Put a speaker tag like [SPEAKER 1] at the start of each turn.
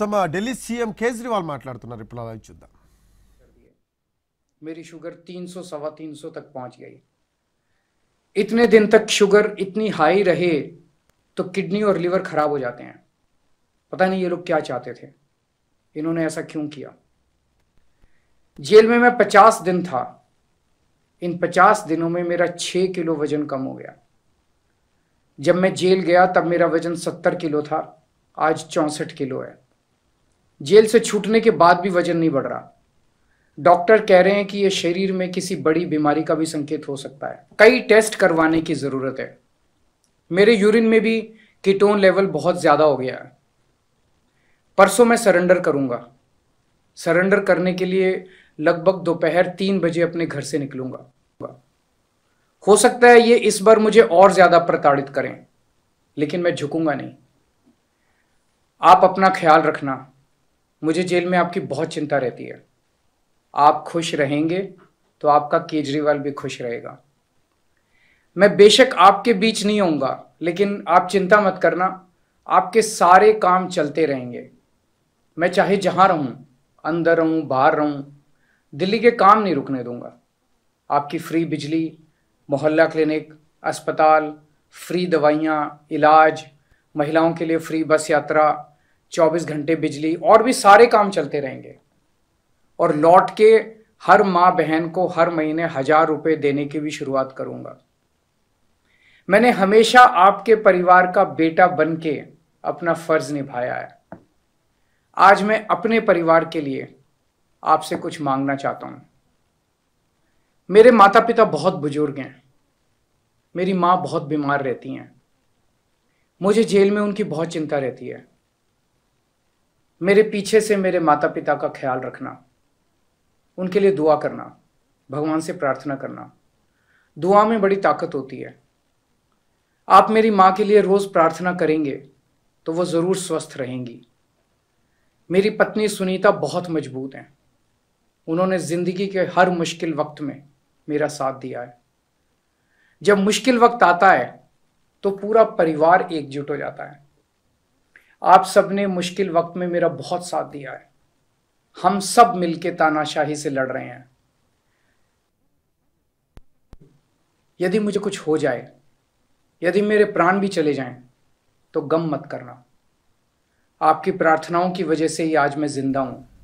[SPEAKER 1] ప్రస్తుతం ఢిల్లీ సీఎం కేజ్రీవాల్ మాట్లాడుతున్నారు मेरी शुगर तीन सौ सवा तीन सौ तक पहुंच गई इतने दिन तक शुगर इतनी हाई रहे तो किडनी और लिवर खराब हो जाते हैं पता नहीं ये लोग क्या चाहते थे इन्होंने ऐसा क्यों किया जेल में मैं पचास दिन था इन पचास दिनों में मेरा छह किलो वजन कम हो गया जब मैं जेल गया तब मेरा वजन सत्तर किलो था आज चौसठ किलो है जेल से छूटने के बाद भी वजन नहीं बढ़ रहा डॉक्टर कह रहे हैं कि यह शरीर में किसी बड़ी बीमारी का भी संकेत हो सकता है कई टेस्ट करवाने की ज़रूरत है मेरे यूरिन में भी कीटोन लेवल बहुत ज़्यादा हो गया है परसों मैं सरेंडर करूंगा सरेंडर करने के लिए लगभग दोपहर तीन बजे अपने घर से निकलूंगा हो सकता है ये इस बार मुझे और ज़्यादा प्रताड़ित करें लेकिन मैं झुकूंगा नहीं आप अपना ख्याल रखना मुझे जेल में आपकी बहुत चिंता रहती है आप खुश रहेंगे तो आपका केजरीवाल भी खुश रहेगा मैं बेशक आपके बीच नहीं होऊंगा लेकिन आप चिंता मत करना आपके सारे काम चलते रहेंगे मैं चाहे जहां रहूं अंदर रहूं बाहर रहूं दिल्ली के काम नहीं रुकने दूंगा आपकी फ्री बिजली मोहल्ला क्लिनिक अस्पताल फ्री दवाइयाँ इलाज महिलाओं के लिए फ्री बस यात्रा 24 घंटे बिजली और भी सारे काम चलते रहेंगे और लौट के हर माँ बहन को हर महीने हजार रुपए देने की भी शुरुआत करूंगा मैंने हमेशा आपके परिवार का बेटा बन के अपना फर्ज निभाया है आज मैं अपने परिवार के लिए आपसे कुछ मांगना चाहता हूं मेरे माता पिता बहुत बुजुर्ग हैं मेरी माँ बहुत बीमार रहती हैं मुझे जेल में उनकी बहुत चिंता रहती है मेरे पीछे से मेरे माता पिता का ख्याल रखना उनके लिए दुआ करना भगवान से प्रार्थना करना दुआ में बड़ी ताकत होती है आप मेरी माँ के लिए रोज़ प्रार्थना करेंगे तो वो ज़रूर स्वस्थ रहेंगी मेरी पत्नी सुनीता बहुत मजबूत हैं उन्होंने ज़िंदगी के हर मुश्किल वक्त में मेरा साथ दिया है जब मुश्किल वक्त आता है तो पूरा परिवार एकजुट हो जाता है आप सब ने मुश्किल वक्त में मेरा बहुत साथ दिया है हम सब मिलके तानाशाही से लड़ रहे हैं यदि मुझे कुछ हो जाए यदि मेरे प्राण भी चले जाएं, तो गम मत करना आपकी प्रार्थनाओं की वजह से ही आज मैं जिंदा हूं